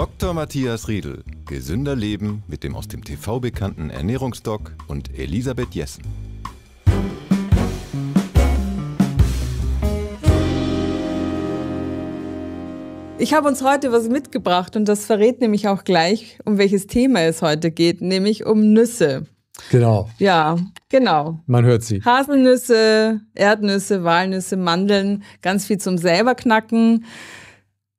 Dr. Matthias Riedel. Gesünder Leben mit dem aus dem TV bekannten Ernährungsdoc und Elisabeth Jessen. Ich habe uns heute was mitgebracht und das verrät nämlich auch gleich, um welches Thema es heute geht, nämlich um Nüsse. Genau. Ja, genau. Man hört sie. Haselnüsse, Erdnüsse, Walnüsse, Mandeln, ganz viel zum selber knacken.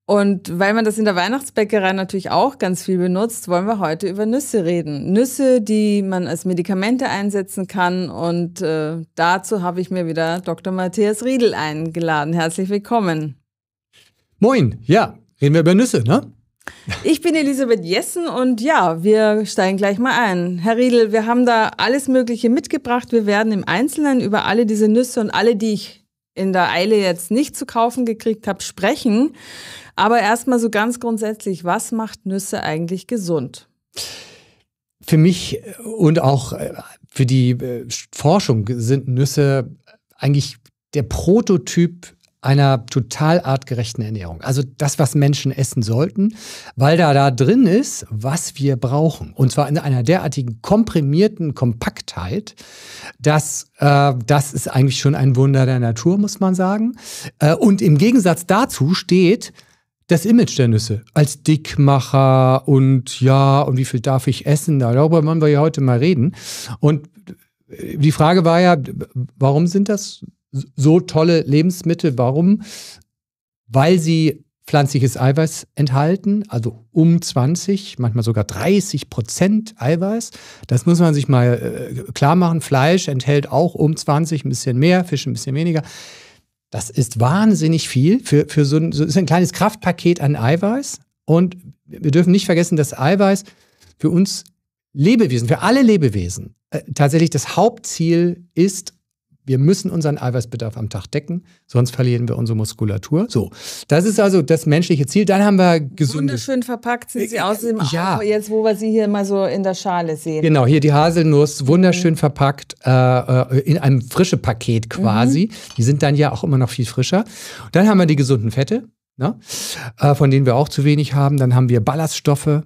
Und weil man das in der Weihnachtsbäckerei natürlich auch ganz viel benutzt, wollen wir heute über Nüsse reden. Nüsse, die man als Medikamente einsetzen kann. Und äh, dazu habe ich mir wieder Dr. Matthias Riedel eingeladen. Herzlich willkommen. Moin, ja, reden wir über Nüsse, ne? Ich bin Elisabeth Jessen und ja, wir steigen gleich mal ein. Herr Riedel, wir haben da alles Mögliche mitgebracht. Wir werden im Einzelnen über alle diese Nüsse und alle, die ich in der Eile jetzt nicht zu kaufen gekriegt habe, sprechen. Aber erstmal so ganz grundsätzlich, was macht Nüsse eigentlich gesund? Für mich äh, und auch äh, für die äh, Forschung sind Nüsse eigentlich der Prototyp einer total artgerechten Ernährung. Also das, was Menschen essen sollten, weil da da drin ist, was wir brauchen. Und zwar in einer derartigen komprimierten Kompaktheit, dass äh, das ist eigentlich schon ein Wunder der Natur, muss man sagen. Äh, und im Gegensatz dazu steht, das Image der Nüsse als Dickmacher und ja, und wie viel darf ich essen? Darüber wollen wir ja heute mal reden. Und die Frage war ja, warum sind das so tolle Lebensmittel. Warum? Weil sie pflanzliches Eiweiß enthalten, also um 20, manchmal sogar 30 Prozent Eiweiß. Das muss man sich mal äh, klar machen. Fleisch enthält auch um 20 ein bisschen mehr, Fisch ein bisschen weniger. Das ist wahnsinnig viel für, für so, ein, so ist ein kleines Kraftpaket an Eiweiß. Und wir dürfen nicht vergessen, dass Eiweiß für uns Lebewesen, für alle Lebewesen äh, tatsächlich das Hauptziel ist, wir müssen unseren Eiweißbedarf am Tag decken, sonst verlieren wir unsere Muskulatur. So, das ist also das menschliche Ziel. Dann haben wir gesundes. Wunderschön verpackt sind sie äh, außerdem ja. auch jetzt, wo wir sie hier mal so in der Schale sehen. Genau, hier die Haselnuss, wunderschön mhm. verpackt, äh, äh, in einem frische Paket quasi. Mhm. Die sind dann ja auch immer noch viel frischer. Dann haben wir die gesunden Fette, ne? äh, von denen wir auch zu wenig haben. Dann haben wir Ballaststoffe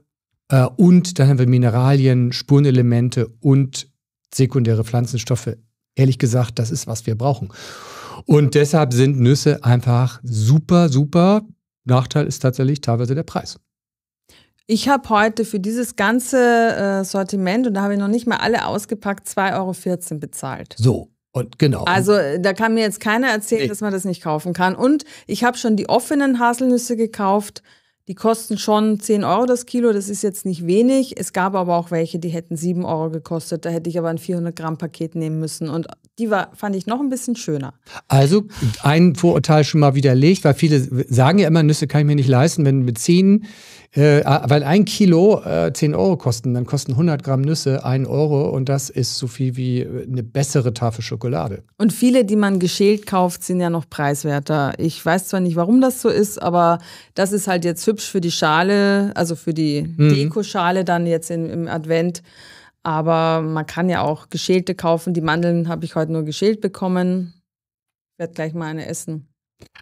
äh, und dann haben wir Mineralien, Spurenelemente und sekundäre Pflanzenstoffe ehrlich gesagt, das ist, was wir brauchen. Und deshalb sind Nüsse einfach super, super. Nachteil ist tatsächlich teilweise der Preis. Ich habe heute für dieses ganze äh, Sortiment, und da habe ich noch nicht mal alle ausgepackt, 2,14 Euro bezahlt. So, und genau. Also äh, da kann mir jetzt keiner erzählen, nee. dass man das nicht kaufen kann. Und ich habe schon die offenen Haselnüsse gekauft die kosten schon 10 Euro das Kilo, das ist jetzt nicht wenig. Es gab aber auch welche, die hätten 7 Euro gekostet. Da hätte ich aber ein 400-Gramm-Paket nehmen müssen. Und die war, fand ich noch ein bisschen schöner. Also ein Vorurteil schon mal widerlegt, weil viele sagen ja immer, Nüsse kann ich mir nicht leisten. Wenn mit 10 äh, ah, weil ein Kilo äh, 10 Euro kosten, dann kosten 100 Gramm Nüsse 1 Euro und das ist so viel wie äh, eine bessere Tafel Schokolade. Und viele, die man geschält kauft, sind ja noch preiswerter. Ich weiß zwar nicht, warum das so ist, aber das ist halt jetzt hübsch für die Schale, also für die mhm. Deko-Schale dann jetzt in, im Advent. Aber man kann ja auch geschälte kaufen. Die Mandeln habe ich heute nur geschält bekommen. Ich werde gleich mal eine essen.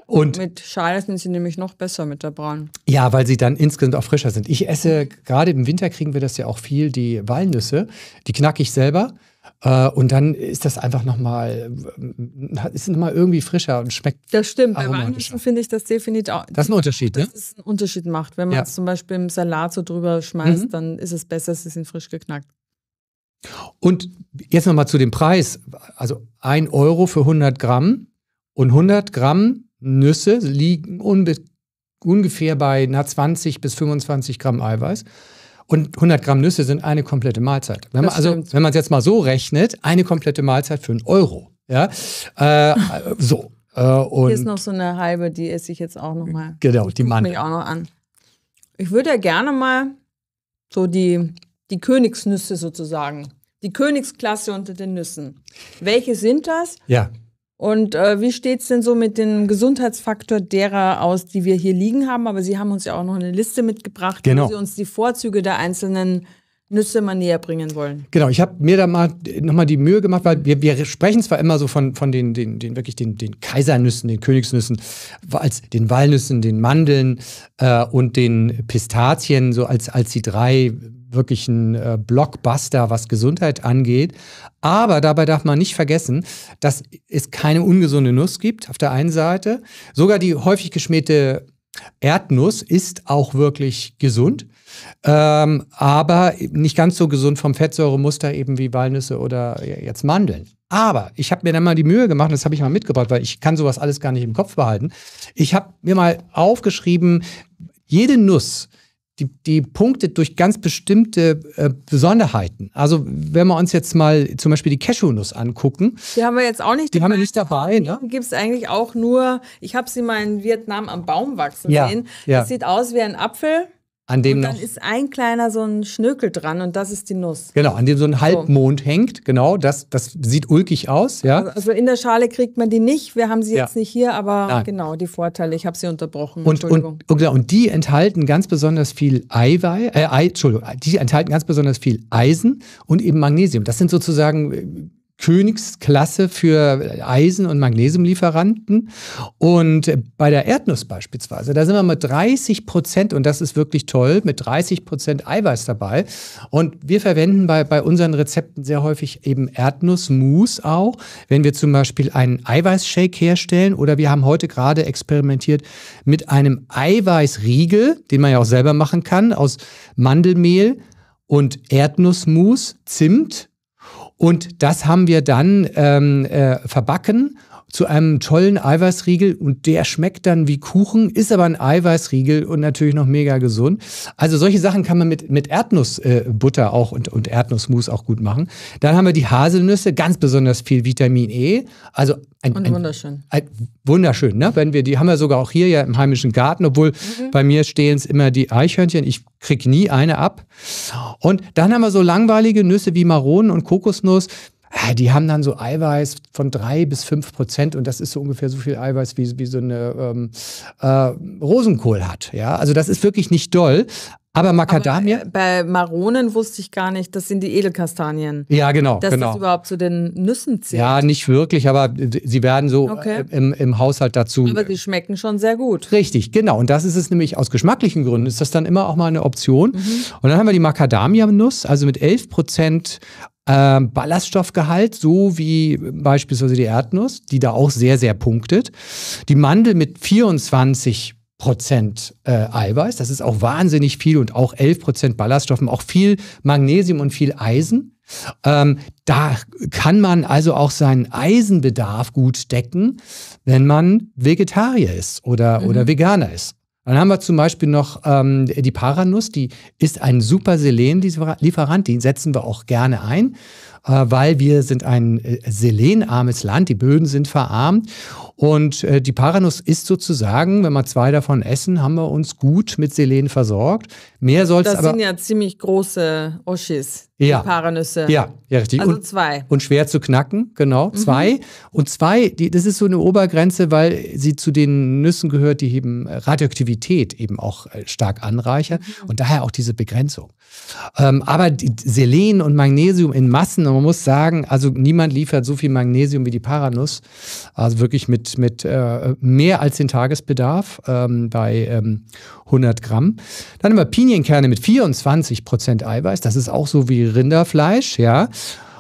Und mit Schale sind sie nämlich noch besser mit der Braun. Ja, weil sie dann insgesamt auch frischer sind. Ich esse, mhm. gerade im Winter kriegen wir das ja auch viel, die Walnüsse. Die knacke ich selber. Äh, und dann ist das einfach nochmal, äh, ist nochmal irgendwie frischer und schmeckt. Das stimmt, bei Walnüssen finde ich das definitiv auch. Das ist ein Unterschied, ne? Dass es einen Unterschied macht. Wenn man ja. zum Beispiel im Salat so drüber schmeißt, mhm. dann ist es besser, sie sind frisch geknackt. Und jetzt nochmal zu dem Preis. Also 1 Euro für 100 Gramm und 100 Gramm Nüsse liegen ungefähr bei 20 bis 25 Gramm Eiweiß. Und 100 Gramm Nüsse sind eine komplette Mahlzeit. Wenn man, also, wenn man es jetzt mal so rechnet, eine komplette Mahlzeit für einen Euro. Ja? Äh, so. Äh, Hier ist noch so eine halbe, die esse ich jetzt auch noch mal. Genau, die Mandel. Ich auch noch an. Ich würde ja gerne mal so die, die Königsnüsse sozusagen. Die Königsklasse unter den Nüssen. Welche sind das? Ja. Und äh, wie es denn so mit dem Gesundheitsfaktor derer aus, die wir hier liegen haben? Aber Sie haben uns ja auch noch eine Liste mitgebracht, genau. wo Sie uns die Vorzüge der einzelnen Nüsse mal näher bringen wollen. Genau, ich habe mir da mal nochmal die Mühe gemacht, weil wir, wir, sprechen zwar immer so von, von den, den, den wirklich den, den Kaisernüssen, den Königsnüssen, als den Walnüssen, den Mandeln äh, und den Pistazien, so als, als die drei wirklich ein äh, Blockbuster, was Gesundheit angeht. Aber dabei darf man nicht vergessen, dass es keine ungesunde Nuss gibt, auf der einen Seite. Sogar die häufig geschmähte Erdnuss ist auch wirklich gesund, ähm, aber nicht ganz so gesund vom Fettsäuremuster eben wie Walnüsse oder jetzt Mandeln. Aber ich habe mir dann mal die Mühe gemacht, das habe ich mal mitgebracht, weil ich kann sowas alles gar nicht im Kopf behalten. Ich habe mir mal aufgeschrieben, jede Nuss, äh, die, die punktet durch ganz bestimmte äh, Besonderheiten. Also wenn wir uns jetzt mal zum Beispiel die Cashewnuss angucken. Die haben wir jetzt auch nicht. Die dabei. haben wir nicht dabei. Ne? Gibt es eigentlich auch nur, ich habe sie mal in Vietnam am Baum wachsen ja, sehen. Ja. Das sieht aus wie ein Apfel an dem und dann noch, ist ein kleiner so ein Schnökel dran und das ist die Nuss. Genau, an dem so ein Halbmond so. hängt. Genau, das, das sieht ulkig aus. Ja. Also, also in der Schale kriegt man die nicht. Wir haben sie ja. jetzt nicht hier, aber Nein. genau die Vorteile. Ich habe sie unterbrochen. Und, Entschuldigung. Oh, und, genau, und, und die enthalten ganz besonders viel Eiweiß. Äh, Ei, Entschuldigung, die enthalten ganz besonders viel Eisen und eben Magnesium. Das sind sozusagen äh, Königsklasse für Eisen- und Magnesiumlieferanten. Und bei der Erdnuss beispielsweise, da sind wir mit 30 Prozent, und das ist wirklich toll, mit 30 Prozent Eiweiß dabei. Und wir verwenden bei, bei unseren Rezepten sehr häufig eben Erdnussmus auch, wenn wir zum Beispiel einen Eiweißshake herstellen. Oder wir haben heute gerade experimentiert mit einem Eiweißriegel, den man ja auch selber machen kann, aus Mandelmehl und Erdnussmus, Zimt und das haben wir dann ähm, äh, verbacken zu einem tollen Eiweißriegel und der schmeckt dann wie Kuchen, ist aber ein Eiweißriegel und natürlich noch mega gesund. Also solche Sachen kann man mit, mit Erdnussbutter äh, auch und, und Erdnussmus auch gut machen. Dann haben wir die Haselnüsse, ganz besonders viel Vitamin E. Also ein, und wunderschön. Ein, ein, wunderschön, ne? Wenn wir, die haben wir sogar auch hier ja im heimischen Garten, obwohl mhm. bei mir stehen es immer die Eichhörnchen. Ich krieg nie eine ab. Und dann haben wir so langweilige Nüsse wie Maronen und Kokosnuss. Ah, die haben dann so Eiweiß von drei bis fünf Prozent und das ist so ungefähr so viel Eiweiß, wie, wie so eine ähm, äh, Rosenkohl hat. Ja, also das ist wirklich nicht doll. Aber Macadamia. Aber äh, bei Maronen wusste ich gar nicht, das sind die Edelkastanien. Ja, genau. Dass genau. das überhaupt zu den Nüssen zählt. Ja, nicht wirklich, aber sie werden so okay. Äh, im, im, Haushalt dazu. Aber sie schmecken schon sehr gut. Richtig, genau. Und das ist es nämlich aus geschmacklichen Gründen, ist das dann immer auch mal eine Option. Mhm. Und dann haben wir die Macadamia-Nuss, also mit 11 Prozent ähm, Ballaststoffgehalt, so wie beispielsweise die Erdnuss, die da auch sehr, sehr punktet. Die Mandel mit 24 Prozent äh, Eiweiß, das ist auch wahnsinnig viel und auch 11 Prozent Ballaststoffen, auch viel Magnesium und viel Eisen. Ähm, da kann man also auch seinen Eisenbedarf gut decken, wenn man Vegetarier ist oder, mhm. oder Veganer ist. Dann haben wir zum Beispiel noch ähm, die Paranuss, die ist ein super Selen-Lieferant, die setzen wir auch gerne ein. Äh, weil wir sind ein äh, selenarmes Land, die Böden sind verarmt und äh, die Paranuss ist sozusagen, wenn wir zwei davon essen, haben wir uns gut mit Selen versorgt. Mehr soll es aber... Das sind ja ziemlich große Oschis, ja. die Paranüsse. Ja, ja, richtig. Also und, zwei. Und schwer zu knacken, genau, mhm. zwei. Und zwei, die, das ist so eine Obergrenze, weil sie zu den Nüssen gehört, die eben Radioaktivität eben auch stark anreichern mhm. und daher auch diese Begrenzung. Ähm, aber die Selen und Magnesium in Massen also man muss sagen, also niemand liefert so viel Magnesium wie die Paranuss. Also wirklich mit, mit äh, mehr als den Tagesbedarf ähm, bei ähm, 100 Gramm. Dann haben wir Pinienkerne mit 24 Prozent Eiweiß. Das ist auch so wie Rinderfleisch, ja.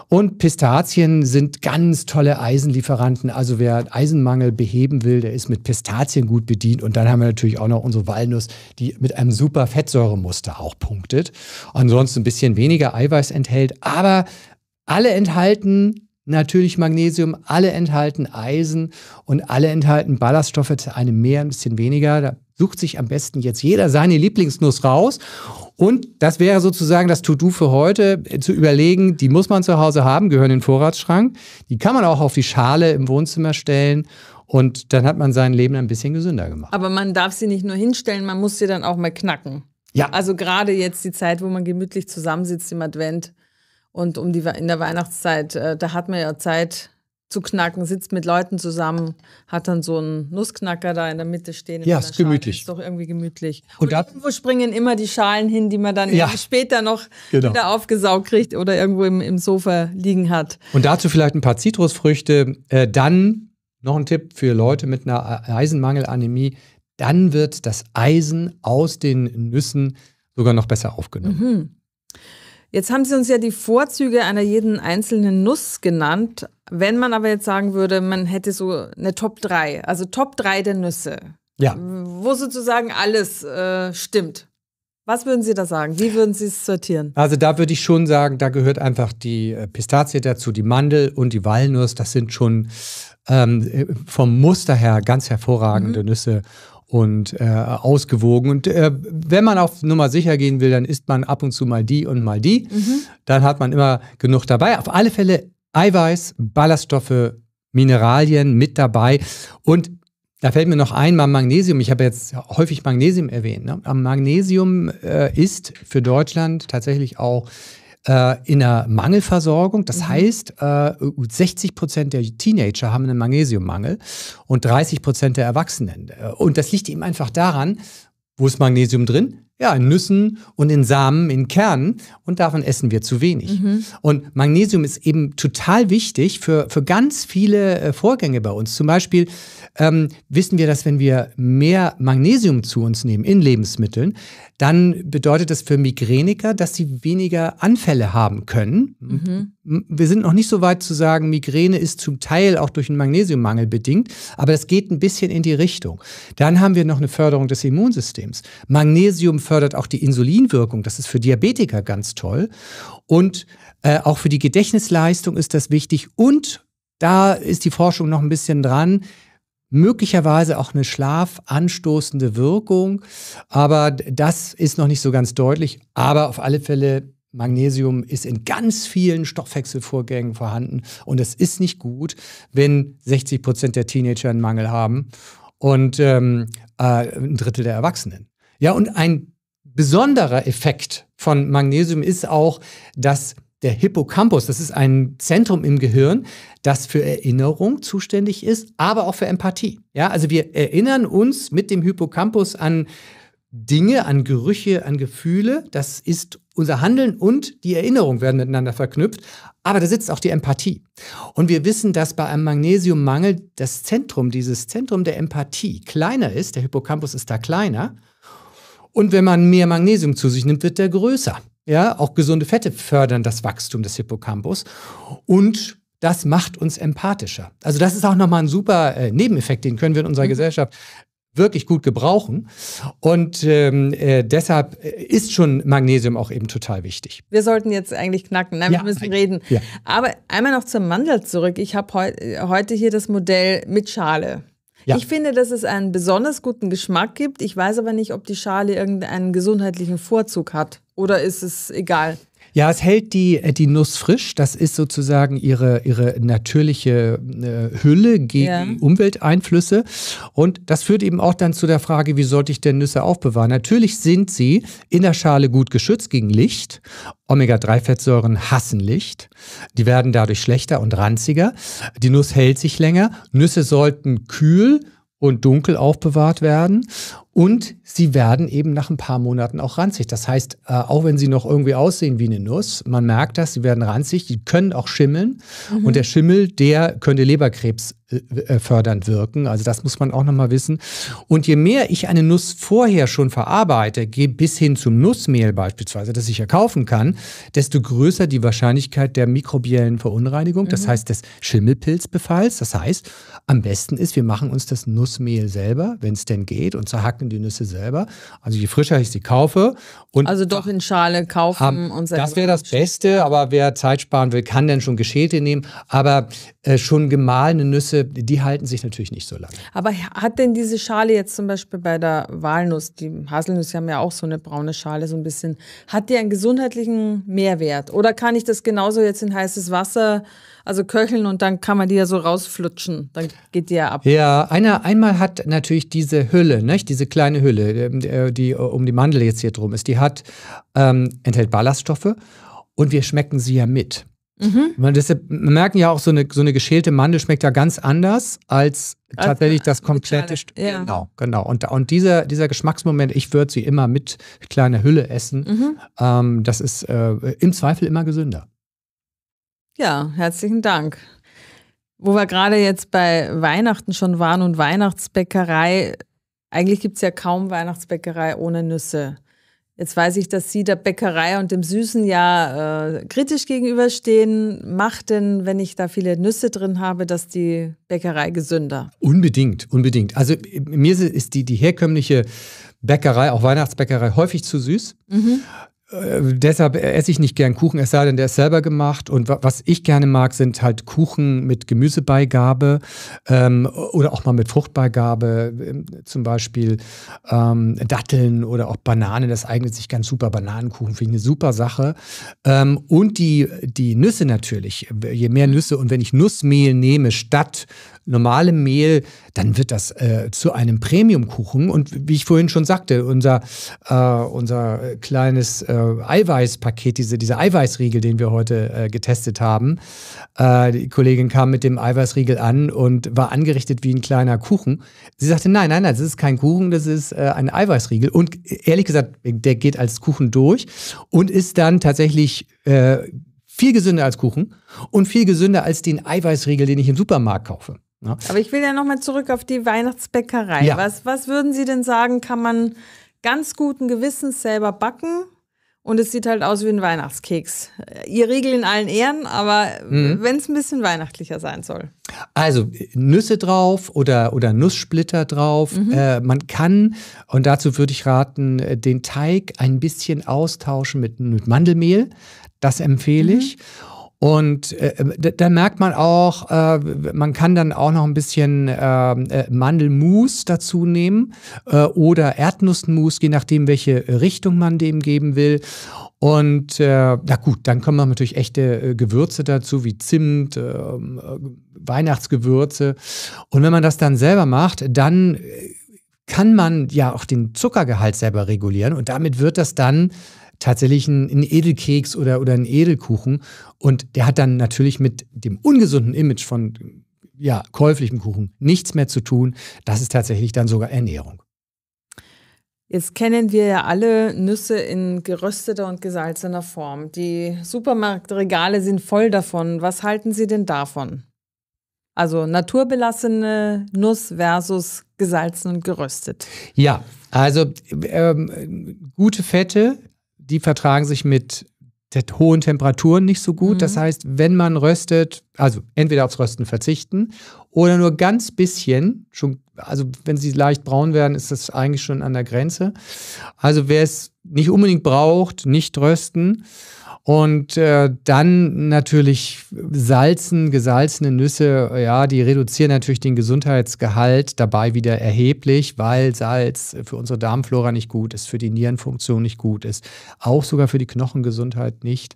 Und Pistazien sind ganz tolle Eisenlieferanten. Also wer Eisenmangel beheben will, der ist mit Pistazien gut bedient. Und dann haben wir natürlich auch noch unsere Walnuss, die mit einem super Fettsäuremuster auch punktet. Ansonsten ein bisschen weniger Eiweiß enthält, aber alle enthalten natürlich Magnesium, alle enthalten Eisen und alle enthalten Ballaststoffe, eine mehr, ein bisschen weniger. Da sucht sich am besten jetzt jeder seine Lieblingsnuss raus. Und das wäre sozusagen das To-Do für heute, äh, zu überlegen, die muss man zu Hause haben, gehören in den Vorratsschrank. Die kann man auch auf die Schale im Wohnzimmer stellen. Und dann hat man sein Leben ein bisschen gesünder gemacht. Aber man darf sie nicht nur hinstellen, man muss sie dann auch mal knacken. Ja. Also gerade jetzt die Zeit, wo man gemütlich zusammensitzt im Advent und um die, in der Weihnachtszeit, äh, da hat man ja Zeit zu knacken, sitzt mit Leuten zusammen, hat dann so einen Nussknacker da in der Mitte stehen. Ja, ist gemütlich. Ist doch irgendwie gemütlich. Und, und irgendwo springen immer die Schalen hin, die man dann ja, später noch genau. wieder aufgesaugt kriegt oder irgendwo im, im Sofa liegen hat. Und dazu vielleicht ein paar Zitrusfrüchte. Äh, dann noch ein Tipp für Leute mit einer e-, Eisenmangelanämie. Dann wird das Eisen aus den Nüssen sogar noch besser aufgenommen. Mhm. Jetzt haben Sie uns ja die Vorzüge einer jeden einzelnen Nuss genannt. Wenn man aber jetzt sagen würde, man hätte so eine Top 3, also Top 3 der Nüsse, ja. wo sozusagen alles äh, stimmt. Was würden Sie da sagen? Wie würden Sie es sortieren? Also da würde ich schon sagen, da gehört einfach die äh, Pistazie dazu, die Mandel und die Walnuss. Das sind schon ähm, äh, vom Muster her ganz hervorragende mhm. Nüsse und äh, ausgewogen. Und äh, wenn man auf Nummer sicher gehen will, dann isst man ab und zu mal die und mal die. Mhm. Dann hat man immer genug dabei. Auf alle Fälle Eiweiß, Ballaststoffe, Mineralien mit dabei. Und da fällt mir noch ein, Magnesium. Ich habe jetzt häufig Magnesium erwähnt. Ne? Magnesium äh, ist für Deutschland tatsächlich auch äh, in einer Mangelversorgung. Das mhm. heißt, äh, 60 Prozent der Teenager haben einen Magnesiummangel und 30 Prozent der Erwachsenen. Und das liegt eben einfach daran, wo ist Magnesium drin? ja, in Nüssen und in Samen, in Kernen und davon essen wir zu wenig. Mhm. Und Magnesium ist eben total wichtig für, für ganz viele äh, Vorgänge bei uns. Zum Beispiel ähm, wissen wir, dass wenn wir mehr Magnesium zu uns nehmen in Lebensmitteln, dann bedeutet das für Migräniker, dass sie weniger Anfälle haben können. Mhm. Wir sind noch nicht so weit zu sagen, Migräne ist zum Teil auch durch einen Magnesiummangel bedingt, aber das geht ein bisschen in die Richtung. Dann haben wir noch eine Förderung des Immunsystems. Magnesium fördert auch die Insulinwirkung. Das ist für Diabetiker ganz toll. Und äh, auch für die Gedächtnisleistung ist das wichtig. Und da ist die Forschung noch ein bisschen dran. Möglicherweise auch eine schlafanstoßende Wirkung. Aber das ist noch nicht so ganz deutlich. Aber auf alle Fälle Magnesium ist in ganz vielen Stoffwechselvorgängen vorhanden und es ist nicht gut, wenn 60 Prozent der Teenager einen Mangel haben und ähm, äh, ein Drittel der Erwachsenen. Ja, und ein besonderer Effekt von Magnesium ist auch, dass der Hippocampus, das ist ein Zentrum im Gehirn, das für Erinnerung zuständig ist, aber auch für Empathie. Ja, also wir erinnern uns mit dem Hippocampus an Dinge, an Gerüche, an Gefühle. Das ist unser Handeln und die Erinnerung werden miteinander verknüpft. Aber da sitzt auch die Empathie. Und wir wissen, dass bei einem Magnesiummangel das Zentrum, dieses Zentrum der Empathie kleiner ist. Der Hippocampus ist da kleiner und wenn man mehr Magnesium zu sich nimmt, wird der größer. Ja, auch gesunde Fette fördern das Wachstum des Hippocampus und das macht uns empathischer. Also das ist auch nochmal ein super äh, Nebeneffekt, den können wir in unserer mhm. Gesellschaft wirklich gut gebrauchen. Und ähm, äh, deshalb äh, ist schon Magnesium auch eben total wichtig. Wir sollten jetzt eigentlich knacken, Nein, ja, wir müssen reden. Ja. Aber einmal noch zum Mandel zurück. Ich habe heu heute hier das Modell mit Schale. Ja. Ich finde, dass es einen besonders guten Geschmack gibt. Ich weiß aber nicht, ob die Schale irgendeinen gesundheitlichen Vorzug hat. Oder ist es egal? Ja, es hält die, äh, die Nuss frisch. Das ist sozusagen ihre, ihre natürliche äh, Hülle gegen ja. Umwelteinflüsse. Und das führt eben auch dann zu der Frage, wie sollte ich denn Nüsse aufbewahren? Natürlich sind sie in der Schale gut geschützt gegen Licht. Omega-3-Fettsäuren hassen Licht. Die werden dadurch schlechter und ranziger. Die Nuss hält sich länger. Nüsse sollten kühl und dunkel aufbewahrt werden. Und sie werden eben nach ein paar Monaten auch ranzig. Das heißt, äh, auch wenn sie noch irgendwie aussehen wie eine Nuss, man merkt das, sie werden ranzig, die können auch schimmeln. Mhm. Und der Schimmel, der könnte Leberkrebs äh, äh fördernd wirken. Also das muss man auch nochmal wissen. Und je mehr ich eine Nuss vorher schon verarbeite, gehe bis hin zum Nussmehl beispielsweise, das ich ja kaufen kann, desto größer die Wahrscheinlichkeit der mikrobiellen Verunreinigung, mhm. das heißt des Schimmelpilzbefalls. Das heißt, am besten ist, wir machen uns das Nussmehl selber, wenn es denn geht, und zerhacken verpacken die Nüsse selber. Also je frischer ich sie kaufe. Und also doch in Schale kaufen und selber. Das wäre das Beste, aber wer Zeit sparen will, kann dann schon geschälte nehmen. Aber äh, schon gemahlene Nüsse, die halten sich natürlich nicht so lange. Aber hat denn diese Schale jetzt zum Beispiel bei der Walnuss, die Haselnüsse haben ja auch so eine braune Schale, so ein bisschen, hat die einen gesundheitlichen Mehrwert? Oder kann ich das genauso jetzt in heißes Wasser also köcheln und dann kann man die ja so rausflutschen. Dann geht die ja ab. Ja, einer, einmal hat natürlich diese Hülle, nicht? diese kleine Hülle, ähm, äh, die äh, um die Mandel jetzt hier drum ist, die hat, ähm, enthält Ballaststoffe und wir schmecken sie ja mit. Mhm. Man, deshalb, man merken ja auch, so eine, so eine geschälte Mandel schmeckt ja ganz anders als tatsächlich das komplette Stück. Ja. Genau, genau. Und, und dieser, dieser Geschmacksmoment, ich würde sie immer mit kleiner Hülle essen, mhm. ähm, das ist äh, im Zweifel immer gesünder. Ja, herzlichen Dank. Wo wir gerade jetzt bei Weihnachten schon waren und Weihnachtsbäckerei, eigentlich gibt es ja kaum Weihnachtsbäckerei ohne Nüsse. Jetzt weiß ich, dass Sie der Bäckerei und dem Süßen ja äh, kritisch gegenüberstehen. Macht denn, wenn ich da viele Nüsse drin habe, dass die Bäckerei gesünder? Unbedingt, unbedingt. Also mir ist die, die herkömmliche Bäckerei, auch Weihnachtsbäckerei, häufig zu süß. Mhm. Äh, deshalb esse ich nicht gern Kuchen, es sei denn, der ist selber gemacht. Und was ich gerne mag, sind halt Kuchen mit Gemüsebeigabe ähm, oder auch mal mit Fruchtbeigabe, ähm, zum Beispiel ähm, Datteln oder auch Bananen. Das eignet sich ganz super. Bananenkuchen finde ich eine super Sache. Ähm, und die, die Nüsse natürlich. Je mehr Nüsse und wenn ich Nussmehl nehme statt normalem Mehl, dann wird das äh, zu einem Premiumkuchen. Und wie ich vorhin schon sagte, unser, äh, unser äh, kleines äh, Eiweißpaket, diese, dieser Eiweißriegel, den wir heute äh, getestet haben, äh, die Kollegin kam mit dem Eiweißriegel an und war angerichtet wie ein kleiner Kuchen. Sie sagte, nein, nein, nein, das ist kein Kuchen, das ist ein Eiweißriegel. Und ehrlich gesagt, der geht als Kuchen durch und ist dann tatsächlich viel gesünder als Kuchen und viel gesünder als den Eiweißriegel, den ich im Supermarkt kaufe. Ne? Aber ich will ja nochmal zurück auf die Weihnachtsbäckerei. Ja. Was, was würden Sie denn sagen, kann man ganz guten Gewissens selber backen? Und es sieht halt aus wie ein Weihnachtskeks. Ihr Regel in allen Ehren, aber mhm. wenn es ein bisschen weihnachtlicher sein soll. Also Nüsse drauf oder, oder Nusssplitter drauf. Mhm. Äh, man kann, und dazu würde ich raten, äh, den Teig ein bisschen austauschen mit, mit Mandelmehl. Das empfehle mhm. ich. Und äh, äh da, merkt man auch, äh, man kann dann auch noch ein bisschen ähm, äh, Mandelmus dazu nehmen äh, oder Erdnussmus, je nachdem, welche Richtung man dem geben will. Und äh, na gut, dann kommen natürlich echte Gewürze dazu, wie Zimt, ähm, Weihnachtsgewürze. Und wenn man das dann selber macht, dann kann man ja auch den Zuckergehalt selber regulieren und damit wird das dann tatsächlich einen, einen Edelkeks oder, oder einen Edelkuchen. Und der hat dann natürlich mit dem ungesunden Image von ja, käuflichem Kuchen nichts mehr zu tun. Das ist tatsächlich dann sogar Ernährung. Jetzt kennen wir ja alle Nüsse in gerösteter und gesalzener Form. Die Supermarktregale sind voll davon. Was halten Sie denn davon? Also naturbelassene Nuss versus gesalzen und geröstet. Ja, also ähm, gute Fette die vertragen sich mit hohen Temperaturen nicht so gut. Mhm. Das heißt, wenn man röstet, also entweder aufs Rösten verzichten oder nur ganz bisschen, schon, also wenn sie leicht braun werden, ist das eigentlich schon an der Grenze. Also wer es nicht unbedingt braucht, nicht rösten. Und äh, dann natürlich Salzen, gesalzene Nüsse, ja, die reduzieren natürlich den Gesundheitsgehalt dabei wieder erheblich, weil Salz für unsere Darmflora nicht gut ist, für die Nierenfunktion nicht gut ist, auch sogar für die Knochengesundheit nicht.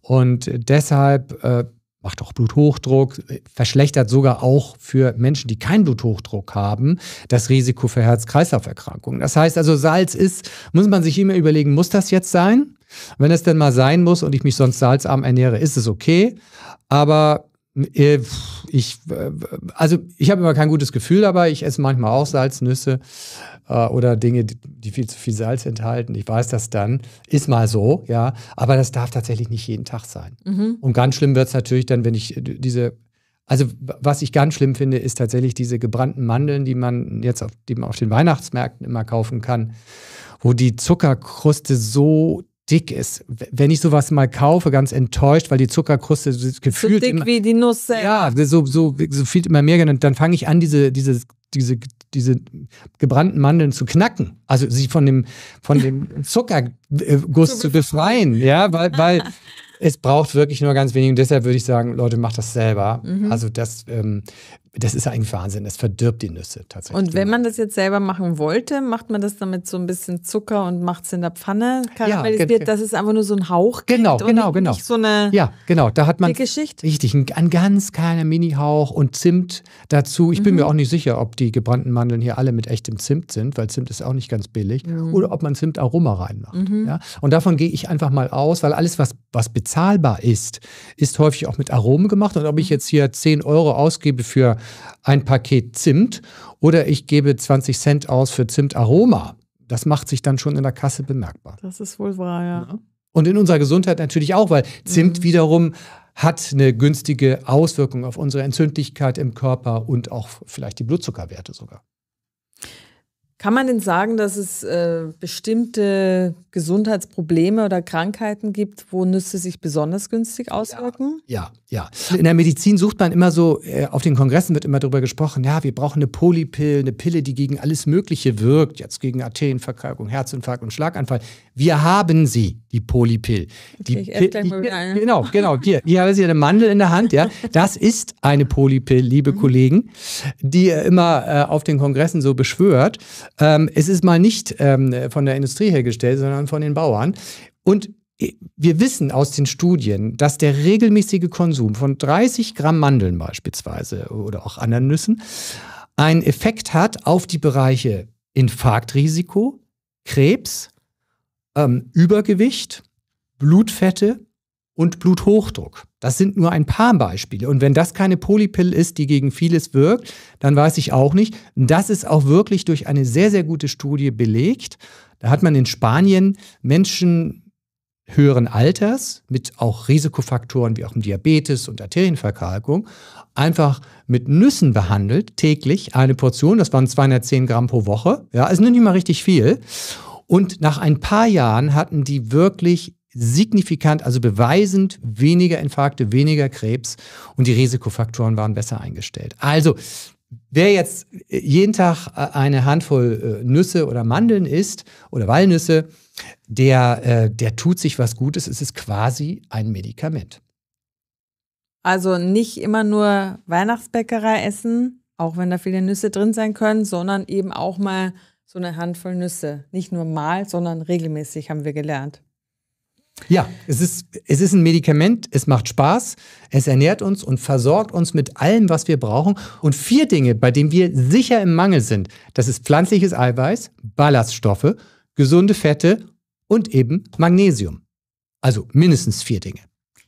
Und deshalb äh, macht auch Bluthochdruck, verschlechtert sogar auch für Menschen, die keinen Bluthochdruck haben, das Risiko für Herz-Kreislauf-Erkrankungen. Das heißt also, Salz ist, muss man sich immer überlegen, muss das jetzt sein? Wenn es denn mal sein muss und ich mich sonst salzarm ernähre, ist es okay. Aber äh, ich, äh, also ich habe immer kein gutes Gefühl dabei. Ich esse manchmal auch Salznüsse äh, oder Dinge, die viel zu viel Salz enthalten. Ich weiß das dann. Ist mal so, ja. Aber das darf tatsächlich nicht jeden Tag sein. Mhm. Und ganz schlimm wird es natürlich dann, wenn ich äh, diese also was ich ganz schlimm finde, ist tatsächlich diese gebrannten Mandeln, die man jetzt auf, die man auf den Weihnachtsmärkten immer kaufen kann, wo die Zuckerkruste so dick ist. Wenn ich sowas mal kaufe, ganz enttäuscht, weil die Zuckerkruste so gefühlt. So dick immer, wie die Nuss selber. Ja, so, so, so viel immer mehr genannt. Dann fange ich an, diese, diese, diese, diese gebrannten Mandeln zu knacken. Also sie von dem, von dem Zuckerguss zu befreien. Ja, weil, weil es braucht wirklich nur ganz wenig. Und deshalb würde ich sagen, Leute, macht das selber. Mhm. Also das, ähm, das ist eigentlich Wahnsinn. Das verdirbt die Nüsse tatsächlich. Und wenn man das jetzt selber machen wollte, macht man das damit so ein bisschen Zucker und macht es in der Pfanne karamellisiert, ja, dass es einfach nur so ein Hauch gibt. genau, genau, genau. nicht genau. so eine Ja, genau. Da hat man Geschichte. richtig ein, ein ganz kleiner Mini-Hauch und Zimt dazu. Ich mhm. bin mir auch nicht sicher, ob die gebrannten Mandeln hier alle mit echtem Zimt sind, weil Zimt ist auch nicht ganz billig, mhm. oder ob man Zimtaroma reinmacht. Mhm. Ja? Und davon gehe ich einfach mal aus, weil alles, was, was bezahlbar ist, ist häufig auch mit Aromen gemacht. Und ob ich mhm. jetzt hier 10 Euro ausgebe für ein Paket Zimt oder ich gebe 20 Cent aus für Zimtaroma. Das macht sich dann schon in der Kasse bemerkbar. Das ist wohl wahr, ja. Und in unserer Gesundheit natürlich auch, weil Zimt mhm. wiederum hat eine günstige Auswirkung auf unsere Entzündlichkeit im Körper und auch vielleicht die Blutzuckerwerte sogar. Kann man denn sagen, dass es äh, bestimmte Gesundheitsprobleme oder Krankheiten gibt, wo Nüsse sich besonders günstig auswirken? Ja, ja. ja. In der Medizin sucht man immer so, äh, auf den Kongressen wird immer darüber gesprochen, ja, wir brauchen eine Polypill, eine Pille, die gegen alles Mögliche wirkt, jetzt gegen Athenverkalkung, Herzinfarkt und Schlaganfall. Wir haben sie die Polypill. Die okay, mal wieder die, genau, genau. Hier, die haben sie eine Mandel in der Hand, ja. Das ist eine Polypill, liebe mhm. Kollegen, die immer äh, auf den Kongressen so beschwört. Ähm, es ist mal nicht ähm, von der Industrie hergestellt, sondern von den Bauern. Und äh, wir wissen aus den Studien, dass der regelmäßige Konsum von 30 Gramm Mandeln beispielsweise oder auch anderen Nüssen einen Effekt hat auf die Bereiche Infarktrisiko, Krebs, ähm, Übergewicht, Blutfette und Bluthochdruck. Das sind nur ein paar Beispiele. Und wenn das keine Polypill ist, die gegen vieles wirkt, dann weiß ich auch nicht. Das ist auch wirklich durch eine sehr, sehr gute Studie belegt. Da hat man in Spanien Menschen höheren Alters mit auch Risikofaktoren wie auch Diabetes und Arterienverkalkung einfach mit Nüssen behandelt, täglich eine Portion. Das waren 210 Gramm pro Woche. Ja, ist also nicht mal richtig viel. Und nach ein paar Jahren hatten die wirklich signifikant, also beweisend weniger Infarkte, weniger Krebs und die Risikofaktoren waren besser eingestellt. Also, wer jetzt äh, jeden Tag äh, eine Handvoll äh, Nüsse oder Mandeln isst oder Walnüsse, der, der tut sich was Gutes. Es ist quasi ein Medikament. Also nicht immer nur Weihnachtsbäckerei essen, auch wenn da viele Nüsse drin sein können, sondern eben auch mal so eine Handvoll Nüsse. Nicht nur mal, sondern regelmäßig haben wir gelernt. Ja, es ist, es ist ein Medikament, es macht Spaß, es ernährt uns und versorgt uns mit allem, was wir brauchen. Und vier Dinge, bei denen wir sicher im Mangel sind, das ist pflanzliches Eiweiß, Ballaststoffe, gesunde Fette und eben Magnesium. Also mindestens vier Dinge.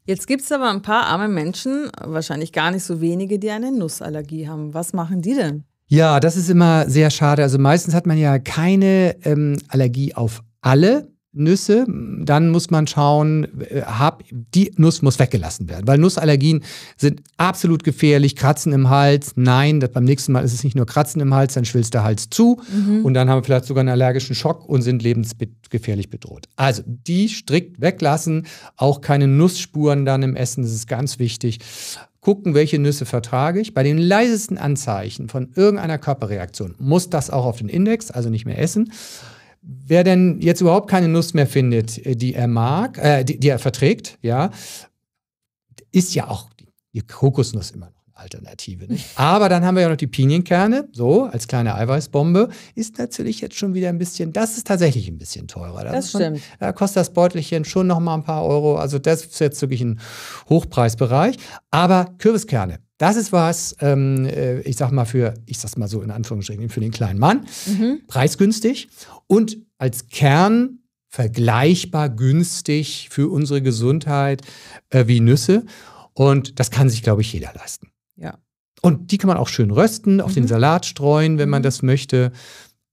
Jetzt gibt es aber ein paar arme Menschen, wahrscheinlich gar nicht so wenige, die eine Nussallergie haben. Was machen die denn? Ja, das ist immer sehr schade. Also meistens hat man ja keine ähm, Allergie auf alle Nüsse, dann muss man schauen, äh, hab, die Nuss muss weggelassen werden, weil Nussallergien sind absolut gefährlich. Kratzen im Hals, nein, das, beim nächsten Mal ist es nicht nur Kratzen im Hals, dann schwillst der Hals zu mhm. und dann haben wir vielleicht sogar einen allergischen Schock und sind lebensgefährlich bedroht. Also die strikt weglassen, auch keine Nussspuren dann im Essen, das ist ganz wichtig gucken, welche Nüsse vertrage ich. Bei den leisesten Anzeichen von irgendeiner Körperreaktion muss das auch auf den Index, also nicht mehr essen. Wer denn jetzt überhaupt keine Nuss mehr findet, äh, die er mag, äh, die, die er verträgt, ja, ist ja auch die Kokosnuss immer noch. Alternative. Nicht? Aber dann haben wir ja noch die Pinienkerne, so als kleine Eiweißbombe. Ist natürlich jetzt schon wieder ein bisschen, das ist tatsächlich ein bisschen teurer. Das, das stimmt. Da kostet das Beutelchen schon noch mal ein paar Euro. Also das ist jetzt wirklich ein Hochpreisbereich. Aber Kürbiskerne, das ist was, ähm, äh, ich sag mal für, ich sag's mal so in Anführungsstrichen, für den kleinen Mann, mhm. preisgünstig und als Kern vergleichbar günstig für unsere Gesundheit äh, wie Nüsse. Und das kann sich, glaube ich, jeder leisten. Und die kann man auch schön rösten, auf mhm. den Salat streuen, wenn man mhm. das möchte.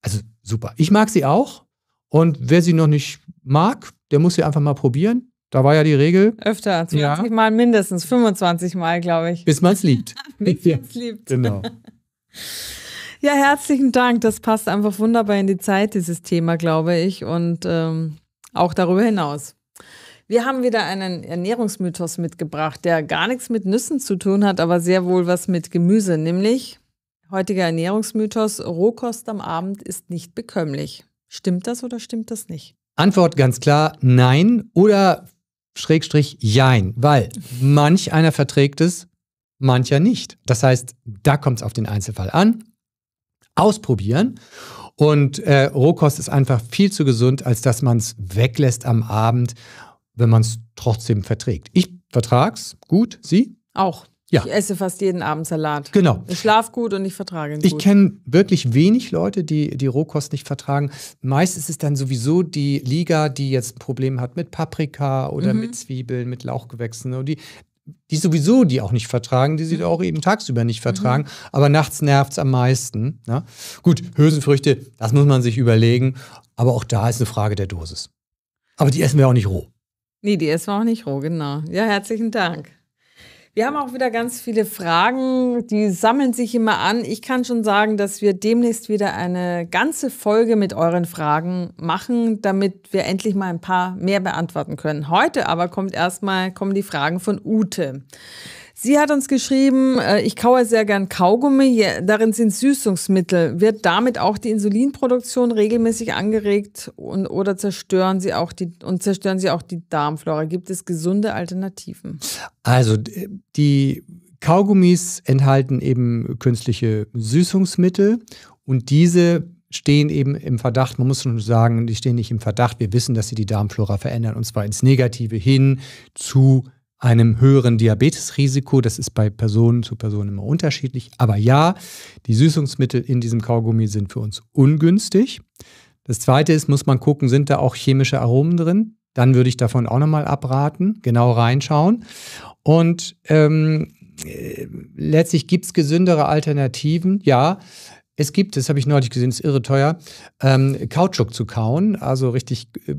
Also super. Ich mag sie auch. Und wer sie noch nicht mag, der muss sie einfach mal probieren. Da war ja die Regel. Öfter, 20 ja. Mal mindestens, 25 Mal, glaube ich. Bis man es liebt. Bis man es liebt. Genau. Ja, herzlichen Dank. Das passt einfach wunderbar in die Zeit, dieses Thema, glaube ich. Und ähm, auch darüber hinaus. Wir haben wieder einen Ernährungsmythos mitgebracht, der gar nichts mit Nüssen zu tun hat, aber sehr wohl was mit Gemüse, nämlich heutiger Ernährungsmythos, Rohkost am Abend ist nicht bekömmlich. Stimmt das oder stimmt das nicht? Antwort ganz klar, nein oder Schrägstrich jein, weil manch einer verträgt es, mancher nicht. Das heißt, da kommt es auf den Einzelfall an. Ausprobieren. Und äh, Rohkost ist einfach viel zu gesund, als dass man es weglässt am Abend wenn man es trotzdem verträgt. Ich vertrag's gut, Sie? Auch. Ja. Ich esse fast jeden Abend Salat. Genau. Ich schlafe gut und ich vertrage ihn Ich kenne wirklich wenig Leute, die die Rohkost nicht vertragen. Meist ist es dann sowieso die Liga, die jetzt ein Problem hat mit Paprika oder mhm. mit Zwiebeln, mit Lauchgewächsen. Und die, die sowieso die auch nicht vertragen, die sie mhm. auch eben tagsüber nicht vertragen. Mhm. Aber nachts nervt es am meisten. Ne? Gut, Hülsenfrüchte, das muss man sich überlegen. Aber auch da ist eine Frage der Dosis. Aber die essen wir auch nicht roh. Nee, die ist auch nicht roh, genau. Ja, herzlichen Dank. Wir haben auch wieder ganz viele Fragen, die sammeln sich immer an. Ich kann schon sagen, dass wir demnächst wieder eine ganze Folge mit euren Fragen machen, damit wir endlich mal ein paar mehr beantworten können. Heute aber kommt erstmal kommen die Fragen von Ute. Sie hat uns geschrieben, äh, ich kaue sehr gern Kaugummi, darin sind Süßungsmittel. Wird damit auch die Insulinproduktion regelmäßig angeregt und, oder zerstören sie auch die, und zerstören sie auch die Darmflora? Gibt es gesunde Alternativen? Also die Kaugummis enthalten eben künstliche Süßungsmittel und diese stehen eben im Verdacht, man muss schon sagen, die stehen nicht im Verdacht, wir wissen, dass sie die Darmflora verändern und zwar ins Negative hin zu einem höheren Diabetesrisiko. Das ist bei Personen zu Personen immer unterschiedlich. Aber ja, die Süßungsmittel in diesem Kaugummi sind für uns ungünstig. Das Zweite ist, muss man gucken, sind da auch chemische Aromen drin? Dann würde ich davon auch nochmal abraten, genau reinschauen. Und ähm, äh, letztlich gibt es gesündere Alternativen, ja. Es gibt, das habe ich neulich gesehen, ist irre teuer, ähm, Kautschuk zu kauen, also richtig äh,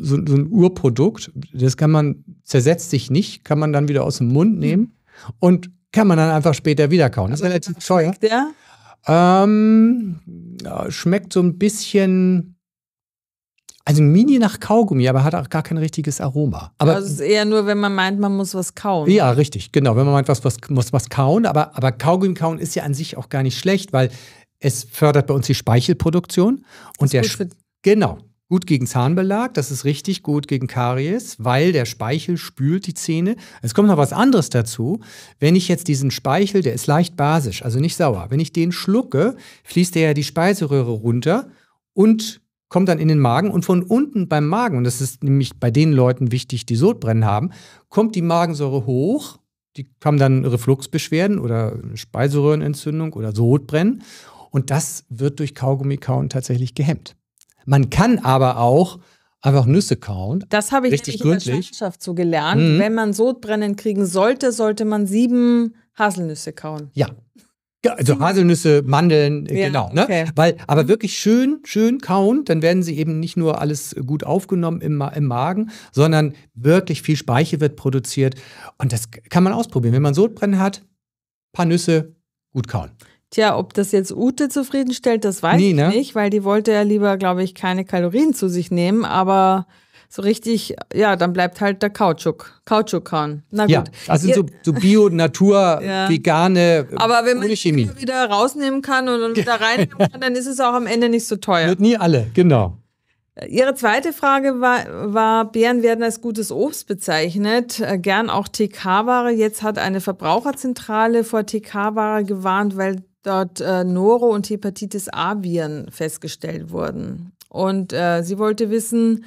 so, so, ein Urprodukt. Das kann man, zersetzt sich nicht, kann man dann wieder aus dem Mund nehmen mhm. und kann man dann einfach später wieder kauen. Das ist relativ teuer. Der? Ähm, schmeckt so ein bisschen also Mini nach Kaugummi, aber hat auch gar kein richtiges Aroma. Aber das also ist eher nur, wenn man meint, man muss was kauen. Ja, richtig, genau. Wenn man meint, was, was muss was kauen, aber, aber Kaugummi kauen ist ja an sich auch gar nicht schlecht, weil es fördert bei uns die Speichelproduktion und der genau gut gegen Zahnbelag, das ist richtig gut gegen Karies, weil der Speichel spült die Zähne. Es kommt noch was anderes dazu. Wenn ich jetzt diesen Speichel, der ist leicht basisch, also nicht sauer, wenn ich den schlucke, fließt der ja die Speiseröhre runter und kommt dann in den Magen und von unten beim Magen, und das ist nämlich bei den Leuten wichtig, die Sodbrennen haben, kommt die Magensäure hoch, die haben dann Refluxbeschwerden oder Speiseröhrenentzündung oder Sodbrennen und das wird durch Kaugummi kauen tatsächlich gehemmt. Man kann aber auch einfach Nüsse kauen. Das habe ich richtig gründlich. in der Schwangerschaft so gelernt. Mhm. Wenn man Sodbrennen kriegen sollte, sollte man sieben Haselnüsse kauen. Ja, also mhm. Haselnüsse, Mandeln, äh, ja, genau. Ne? Okay. Weil, aber mhm. wirklich schön, schön kauen, dann werden sie eben nicht nur alles gut aufgenommen im, im Magen, sondern wirklich viel Speiche wird produziert. Und das kann man ausprobieren. Wenn man Sodbrennen hat, paar Nüsse, gut kauen. Tja, ob das jetzt Ute zufriedenstellt, das weiß nee, ich ne? nicht, weil die wollte ja lieber, glaube ich, keine Kalorien zu sich nehmen, aber so richtig, ja, dann bleibt halt der Kautschuk, Kautschukhahn. Na gut. Ja, also so, so Bio, Natur, ja. vegane, äh, Aber wenn man ohne wieder rausnehmen kann und da reinnehmen kann, dann ist es auch am Ende nicht so teuer. Wird nie alle, genau. Äh, Ihre zweite Frage war, war, Beeren werden als gutes Obst bezeichnet, äh, gern auch TK-Ware. Jetzt hat eine Verbraucherzentrale vor TK-Ware gewarnt, weil dort äh, Noro- und Hepatitis A-Viren festgestellt wurden. Und äh, sie wollte wissen,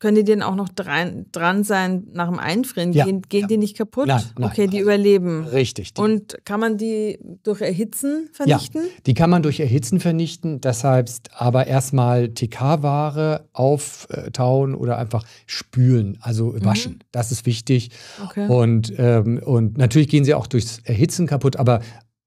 können die denn auch noch dran, dran sein nach dem Einfrieren? Ja, gehen, gehen ja. die nicht kaputt? Nein, nein, okay, die überleben. Richtig. Die. Und kann man die durch Erhitzen vernichten? Ja, die kann man durch Erhitzen vernichten. Deshalb aber erstmal TK-Ware auftauen äh, oder einfach spülen, also mhm. waschen. Mhm. Das ist wichtig. Okay. Und, ähm, und natürlich gehen sie auch durchs Erhitzen kaputt, aber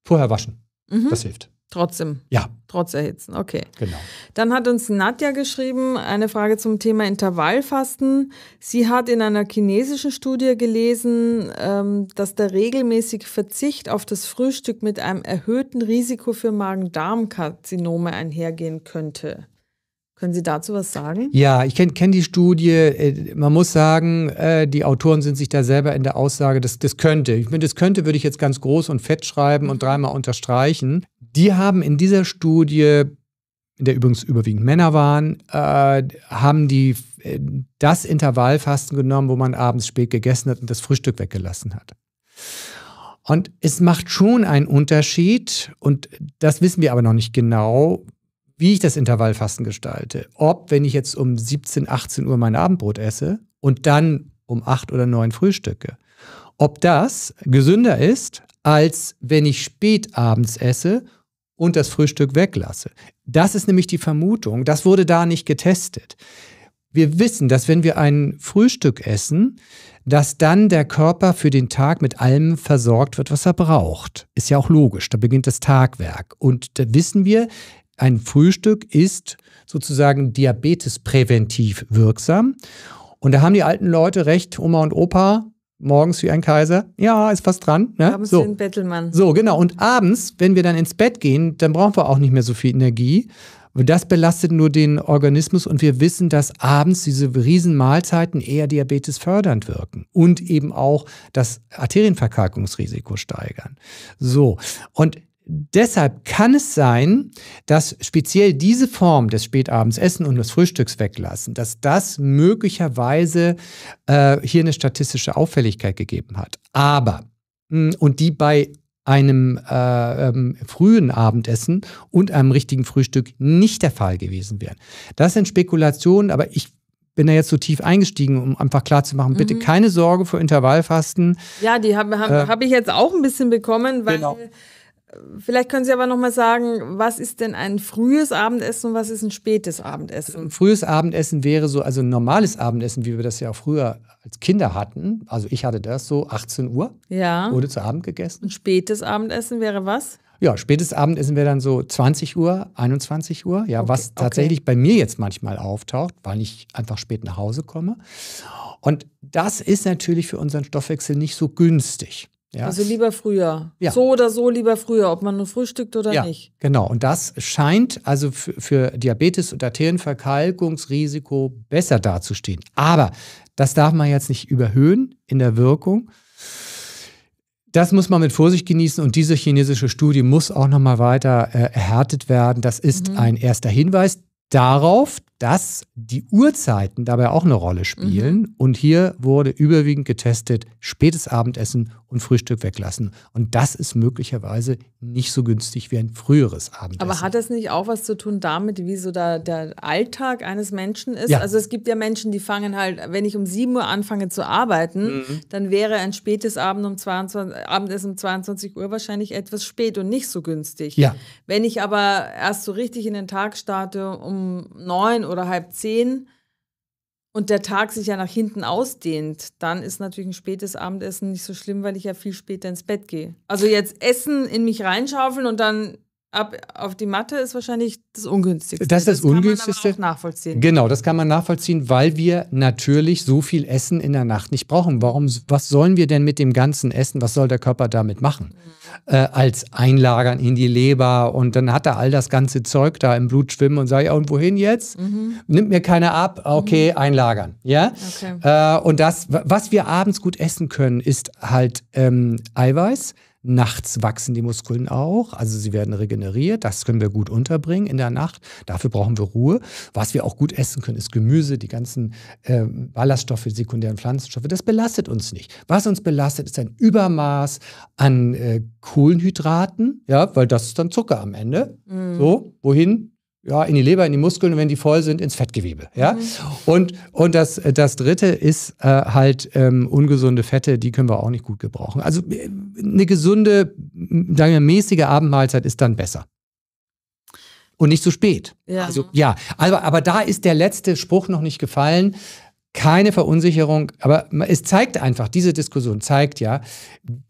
vorher waschen. Mhm. Das hilft. Trotzdem. Ja. Trotz Erhitzen, okay. Genau. Dann hat uns Nadja geschrieben, eine Frage zum Thema Intervallfasten. Sie hat in einer chinesischen Studie gelesen, ähm, dass der regelmäßige Verzicht auf das Frühstück mit einem erhöhten Risiko für Magen-Darm-Karzinome einhergehen könnte. Können Sie dazu was sagen? Ja, ich kenne kenn die Studie. Äh, man muss sagen, äh, die Autoren sind sich da selber in der Aussage, das, das könnte. Ich meine, das könnte würde ich jetzt ganz groß und fett schreiben und dreimal unterstreichen. Die haben in dieser Studie, in der übrigens überwiegend Männer waren, äh, haben die äh, das Intervallfasten genommen, wo man abends spät gegessen hat und das Frühstück weggelassen hat. Und es macht schon einen Unterschied, und das wissen wir aber noch nicht genau, wie ich das Intervallfasten gestalte. Ob, wenn ich jetzt um 17, 18 Uhr mein Abendbrot esse und dann um 8 oder 9 frühstücke, ob das gesünder ist, als wenn ich spät abends esse und das Frühstück weglasse. Das ist nämlich die Vermutung, das wurde da nicht getestet. Wir wissen, dass wenn wir ein Frühstück essen, dass dann der Körper für den Tag mit allem versorgt wird, was er braucht. Ist ja auch logisch, da beginnt das Tagwerk. Und da wissen wir, ein Frühstück ist sozusagen diabetespräventiv wirksam. Und da haben die alten Leute recht, Oma und Opa, morgens wie ein Kaiser. Ja, ist fast dran. Ne? Abends so. ein Bettelmann. So, genau. Und abends, wenn wir dann ins Bett gehen, dann brauchen wir auch nicht mehr so viel Energie. das belastet nur den Organismus und wir wissen, dass abends diese Riesenmahlzeiten eher diabetesfördernd wirken und eben auch das Arterienverkalkungsrisiko steigern. So, und Deshalb kann es sein, dass speziell diese Form des Spätabendsessen und des Frühstücks weglassen, dass das möglicherweise äh, hier eine statistische Auffälligkeit gegeben hat. Aber, hm, und die bei einem äh, ähm, frühen Abendessen und einem richtigen Frühstück nicht der Fall gewesen wären. Das sind Spekulationen, aber ich bin da jetzt so tief eingestiegen, um einfach klarzumachen, mhm. bitte keine Sorge vor Intervallfasten. Ja, die habe hab, äh, hab ich jetzt auch ein bisschen bekommen, weil... Genau vielleicht können Sie aber noch mal sagen, was ist denn ein frühes Abendessen und was ist ein spätes Abendessen? Ein frühes Abendessen wäre so, also ein normales Abendessen, wie wir das ja auch früher als Kinder hatten. Also ich hatte das so 18 Uhr. Ja. Wurde zu Abend gegessen. Ein spätes Abendessen wäre was? Ja, spätes Abendessen wäre dann so 20 Uhr, 21 Uhr. Ja, okay, was tatsächlich okay. bei mir jetzt manchmal auftaucht, weil ich einfach spät nach Hause komme. Und das ist natürlich für unseren Stoffwechsel nicht so günstig. Ja. Also lieber früher. Ja. So oder so lieber früher, ob man nur frühstückt oder ja, nicht. Genau, und das scheint also für, für Diabetes und Arterienverkalkungsrisiko besser dazustehen. Aber das darf man jetzt nicht überhöhen in der Wirkung. Das muss man mit Vorsicht genießen und diese chinesische Studie muss auch nochmal weiter äh, erhärtet werden. Das ist mhm. ein erster Hinweis darauf, dass die Uhrzeiten dabei auch eine Rolle spielen. Mhm. Und hier wurde überwiegend getestet, spätes Abendessen und Frühstück weglassen. Und das ist möglicherweise nicht so günstig wie ein früheres Abendessen. Aber hat das nicht auch was zu tun damit, wie so der, der Alltag eines Menschen ist? Ja. Also es gibt ja Menschen, die fangen halt, wenn ich um 7 Uhr anfange zu arbeiten, mhm. dann wäre ein spätes Abend um 22, Abendessen um 22 Uhr wahrscheinlich etwas spät und nicht so günstig. Ja. Wenn ich aber erst so richtig in den Tag starte um 9 oder halb zehn und der Tag sich ja nach hinten ausdehnt, dann ist natürlich ein spätes Abendessen nicht so schlimm, weil ich ja viel später ins Bett gehe. Also jetzt Essen in mich reinschaufeln und dann ab auf die Matte ist wahrscheinlich das Ungünstigste. Das ist das, das Ungünstigste. Kann man aber auch nachvollziehen. Genau, das kann man nachvollziehen, weil wir natürlich so viel Essen in der Nacht nicht brauchen. Warum, was sollen wir denn mit dem ganzen Essen, was soll der Körper damit machen? Mhm. Äh, als einlagern in die Leber und dann hat er all das ganze Zeug da im Blut schwimmen und sage ja, und wohin jetzt? Mhm. Nimmt mir keiner ab, okay, mhm. einlagern. Ja? Okay. Äh, und das, was wir abends gut essen können, ist halt ähm, Eiweiß. Nachts wachsen die Muskeln auch, also sie werden regeneriert, das können wir gut unterbringen in der Nacht. Dafür brauchen wir Ruhe. Was wir auch gut essen können, ist Gemüse, die ganzen äh, Ballaststoffe, sekundären Pflanzenstoffe. Das belastet uns nicht. Was uns belastet, ist ein Übermaß an äh, Kohlenhydraten, ja, weil das ist dann Zucker am Ende. Mhm. So, wohin? ja, in die Leber, in die Muskeln wenn die voll sind, ins Fettgewebe. Ja? Mhm. Und, und das, das Dritte ist äh, halt ähm, ungesunde Fette, die können wir auch nicht gut gebrauchen. Also äh, eine gesunde, sagen wir, mäßige Abendmahlzeit ist dann besser. Und nicht zu spät. Ja. Also, ja, aber, aber da ist der letzte Spruch noch nicht gefallen keine Verunsicherung, aber es zeigt einfach, diese Diskussion zeigt ja,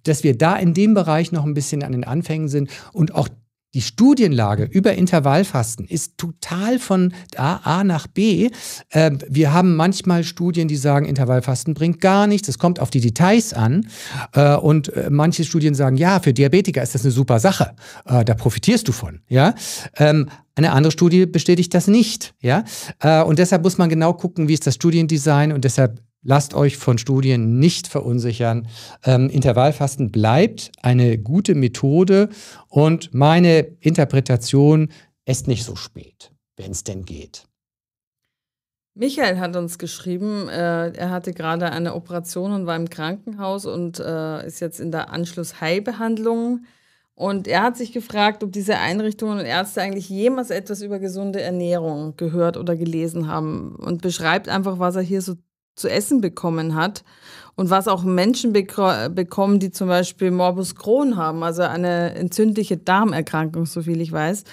dass wir da in dem Bereich noch ein bisschen an den Anfängen sind und auch die Studienlage über Intervallfasten ist total von A, A nach B. Ähm, wir haben manchmal Studien, die sagen, Intervallfasten bringt gar nichts. Es kommt auf die Details an. Äh, und äh, manche Studien sagen, ja, für Diabetiker ist das eine super Sache. Äh, da profitierst du von. Ja. Ähm, eine andere Studie bestätigt das nicht. Ja? Äh, und deshalb muss man genau gucken, wie ist das Studiendesign und deshalb Lasst euch von Studien nicht verunsichern. Ähm, Intervallfasten bleibt eine gute Methode und meine Interpretation ist nicht so spät, wenn es denn geht. Michael hat uns geschrieben, äh, er hatte gerade eine Operation und war im Krankenhaus und äh, ist jetzt in der Anschluss-Heilbehandlung. Und er hat sich gefragt, ob diese Einrichtungen und Ärzte eigentlich jemals etwas über gesunde Ernährung gehört oder gelesen haben und beschreibt einfach, was er hier so zu essen bekommen hat und was auch Menschen bekommen, die zum Beispiel Morbus Crohn haben, also eine entzündliche Darmerkrankung, so viel ich weiß,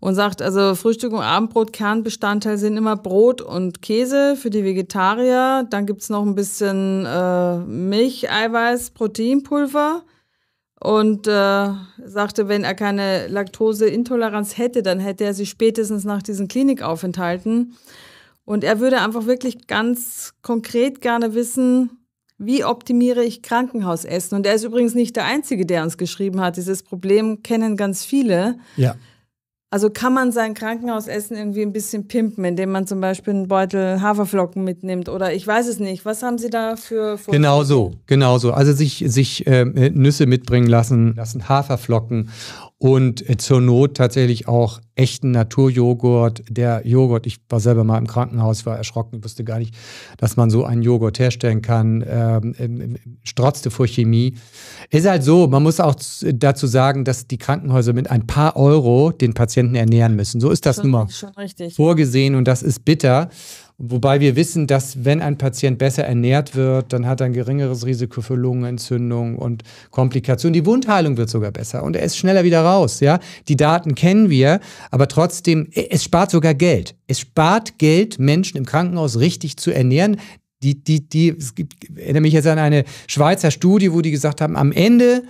und sagt, also Frühstück und Abendbrot, Kernbestandteil sind immer Brot und Käse für die Vegetarier, dann gibt es noch ein bisschen äh, Milch, Eiweiß, Proteinpulver. Und äh, sagte, wenn er keine Laktoseintoleranz hätte, dann hätte er sie spätestens nach diesen Klinikaufenthalten und er würde einfach wirklich ganz konkret gerne wissen, wie optimiere ich Krankenhausessen? Und er ist übrigens nicht der Einzige, der uns geschrieben hat. Dieses Problem kennen ganz viele. Ja. Also kann man sein Krankenhausessen irgendwie ein bisschen pimpen, indem man zum Beispiel einen Beutel Haferflocken mitnimmt oder ich weiß es nicht. Was haben Sie da für Vorschläge? Genau so, genau so. Also sich, sich äh, Nüsse mitbringen lassen, lassen Haferflocken und äh, zur Not tatsächlich auch echten Naturjoghurt. Der Joghurt, ich war selber mal im Krankenhaus, war erschrocken, wusste gar nicht, dass man so einen Joghurt herstellen kann, ähm, ähm, ähm strotzte vor Chemie. Ist halt so, man muss auch dazu sagen, dass die Krankenhäuser mit ein paar Euro den Patienten ernähren müssen. So ist das schon, nun mal schon richtig. vorgesehen und das ist bitter. Wobei wir wissen, dass wenn ein Patient besser ernährt wird, dann hat er ein geringeres Risiko für Lungenentzündung und Komplikationen. Die Wundheilung wird sogar besser und er ist schneller wieder raus. Ja? Die Daten kennen wir, aber trotzdem, es spart sogar Geld. Es spart Geld, Menschen im Krankenhaus richtig zu ernähren. Die, die, die, es gibt, ich erinnere mich jetzt an eine Schweizer Studie, wo die gesagt haben, am Ende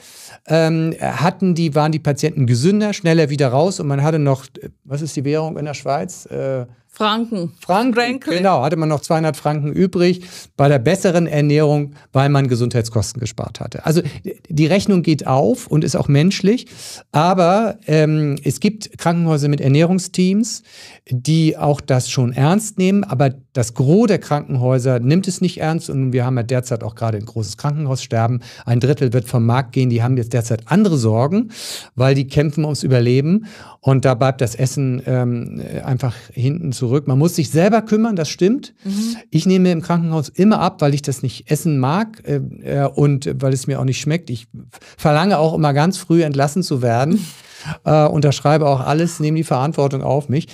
ähm, hatten die, waren die Patienten gesünder, schneller wieder raus und man hatte noch, äh, was ist die Währung in der Schweiz? Äh, Franken. Franken. Franken. Genau, hatte man noch 200 Franken übrig bei der besseren Ernährung, weil man Gesundheitskosten gespart hatte. Also die Rechnung geht auf und ist auch menschlich, aber ähm, es gibt Krankenhäuser mit Ernährungsteams, die auch das schon ernst nehmen, aber das Gros der Krankenhäuser nimmt es nicht ernst und wir haben ja derzeit auch gerade ein großes Krankenhaussterben. Ein Drittel wird vom Markt gehen, die haben jetzt derzeit andere Sorgen, weil die kämpfen ums Überleben und da bleibt das Essen ähm, einfach hinten zu zurück. Man muss sich selber kümmern, das stimmt. Mhm. Ich nehme im Krankenhaus immer ab, weil ich das nicht essen mag äh, äh, und weil es mir auch nicht schmeckt. Ich verlange auch immer ganz früh entlassen zu werden. Äh, unterschreibe auch alles, nehme die Verantwortung auf mich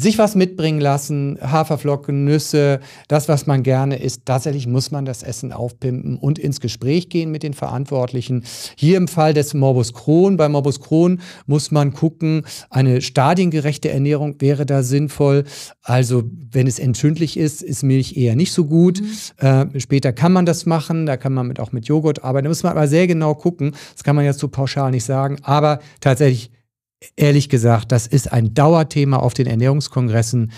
sich was mitbringen lassen, Haferflocken, Nüsse, das, was man gerne isst. Tatsächlich muss man das Essen aufpimpen und ins Gespräch gehen mit den Verantwortlichen. Hier im Fall des Morbus Crohn, bei Morbus Crohn muss man gucken, eine stadiengerechte Ernährung wäre da sinnvoll. Also wenn es entzündlich ist, ist Milch eher nicht so gut. Mhm. Äh, später kann man das machen, da kann man mit, auch mit Joghurt arbeiten. Da muss man aber sehr genau gucken. Das kann man jetzt so pauschal nicht sagen. Aber tatsächlich ehrlich gesagt, das ist ein Dauerthema auf den Ernährungskongressen.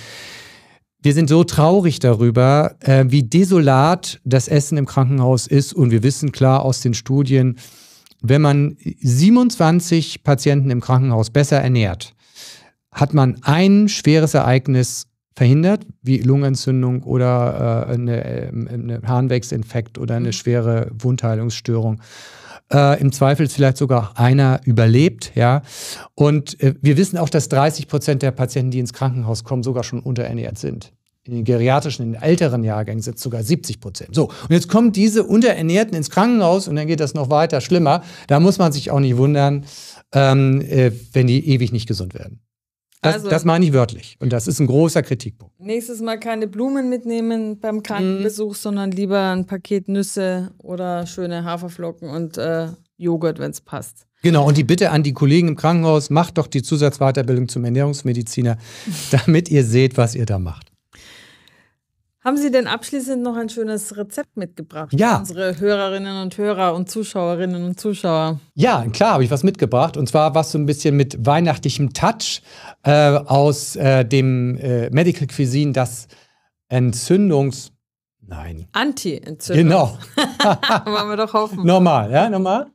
Wir sind so traurig darüber, äh, wie desolat das Essen im Krankenhaus ist. Und wir wissen klar aus den Studien, wenn man 27 Patienten im Krankenhaus besser ernährt, hat man ein schweres Ereignis verhindert, wie Lungenentzündung oder äh, einen äh, eine Harnwegsinfekt oder eine mhm. schwere Wundheilungsstörung. Äh, Im Zweifel vielleicht sogar einer überlebt. Ja? Und äh, wir wissen auch, dass 30 Prozent der Patienten, die ins Krankenhaus kommen, sogar schon unterernährt sind. In den geriatrischen, in den älteren Jahrgängen sind es sogar 70 Prozent. So, und jetzt kommen diese Unterernährten ins Krankenhaus und dann geht das noch weiter schlimmer. Da muss man sich auch nicht wundern, ähm, äh, wenn die ewig nicht gesund werden. Das, also, das meine ich wörtlich. Und das ist ein großer Kritikpunkt. Nächstes Mal keine Blumen mitnehmen beim Krankenbesuch, mhm. sondern lieber ein Paket Nüsse oder schöne Haferflocken und äh, Joghurt, wenn es passt. Genau, und die Bitte an die Kollegen im Krankenhaus, macht doch die Zusatzweiterbildung zum Ernährungsmediziner, damit ihr seht, was ihr da macht. Haben Sie denn abschließend noch ein schönes Rezept mitgebracht ja. für unsere Hörerinnen und Hörer und Zuschauerinnen und Zuschauer? Ja, klar, habe ich was mitgebracht. Und zwar was so ein bisschen mit weihnachtlichem Touch äh, aus äh, dem äh, Medical Cuisine, das Entzündungs- Nein. Anti-Entzündung. Genau. Wollen wir doch hoffen. Normal, ja, normal.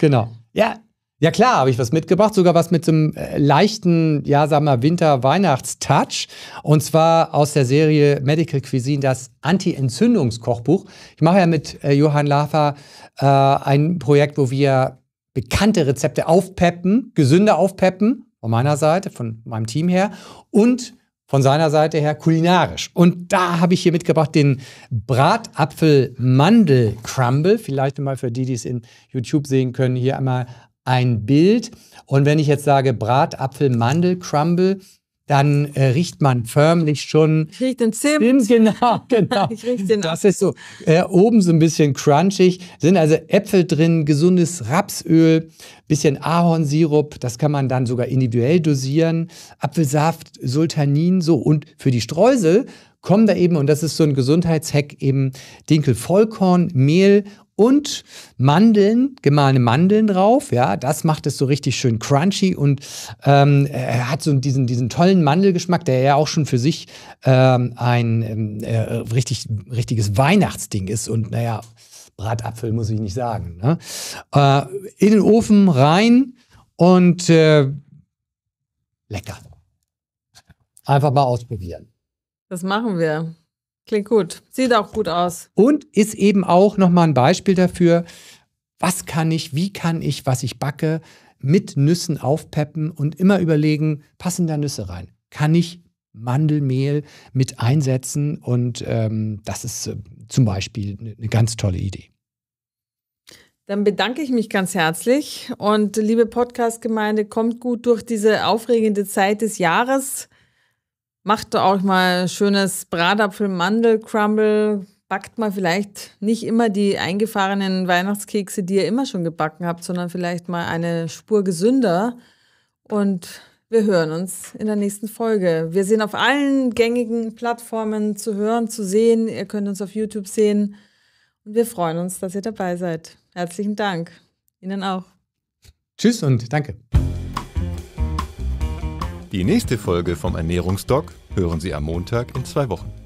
Genau. Ja, ja klar, habe ich was mitgebracht, sogar was mit so einem äh, leichten, ja, sagen wir Winter-Weihnachts-Touch. Und zwar aus der Serie Medical Cuisine, das Anti-Entzündungskochbuch. Ich mache ja mit äh, Johann Lafer äh, ein Projekt, wo wir bekannte Rezepte aufpeppen, gesünder aufpeppen, von meiner Seite, von meinem Team her. Und von seiner Seite her kulinarisch. Und da habe ich hier mitgebracht den Bratapfel-Mandel-Crumble. Vielleicht mal für die, die es in YouTube sehen können, hier einmal ein Bild. Und wenn ich jetzt sage Bratapfel, Mandel, Crumble, dann äh, riecht man förmlich schon. Ich rieche den Zimt. Zimt. Genau, genau. ich riech den das ist so äh, oben so ein bisschen crunchig. Sind also Äpfel drin, gesundes Rapsöl, bisschen Ahornsirup. Das kann man dann sogar individuell dosieren. Apfelsaft, Sultanin, so. Und für die Streusel kommen da eben, und das ist so ein Gesundheitshack, eben Dinkelvollkorn, Vollkorn, Mehl und Mandeln, gemahlene Mandeln drauf. Ja, das macht es so richtig schön crunchy und ähm, er äh, hat so diesen, diesen tollen Mandelgeschmack, der ja auch schon für sich ähm, ein ähm, äh, richtig, richtiges Weihnachtsding ist. Und naja, Bratapfel muss ich nicht sagen. Ne? Äh, in den Ofen rein und äh, lecker. Einfach mal ausprobieren. Das machen wir. Klingt gut. Sieht auch gut aus. Und ist eben auch nochmal ein Beispiel dafür, was kann ich, wie kann ich, was ich backe, mit Nüssen aufpeppen und immer überlegen, passen da Nüsse rein? Kann ich Mandelmehl mit einsetzen? Und ähm, das ist äh, zum Beispiel eine ne ganz tolle Idee. Dann bedanke ich mich ganz herzlich und liebe Podcast-Gemeinde, kommt gut durch diese aufregende Zeit des Jahres. Macht auch mal schönes Bratapfel-Mandel-Crumble. Backt mal vielleicht nicht immer die eingefahrenen Weihnachtskekse, die ihr immer schon gebacken habt, sondern vielleicht mal eine Spur gesünder. Und wir hören uns in der nächsten Folge. Wir sind auf allen gängigen Plattformen zu hören, zu sehen. Ihr könnt uns auf YouTube sehen. Und wir freuen uns, dass ihr dabei seid. Herzlichen Dank. Ihnen auch. Tschüss und danke. Die nächste Folge vom Ernährungsdoc hören Sie am Montag in zwei Wochen.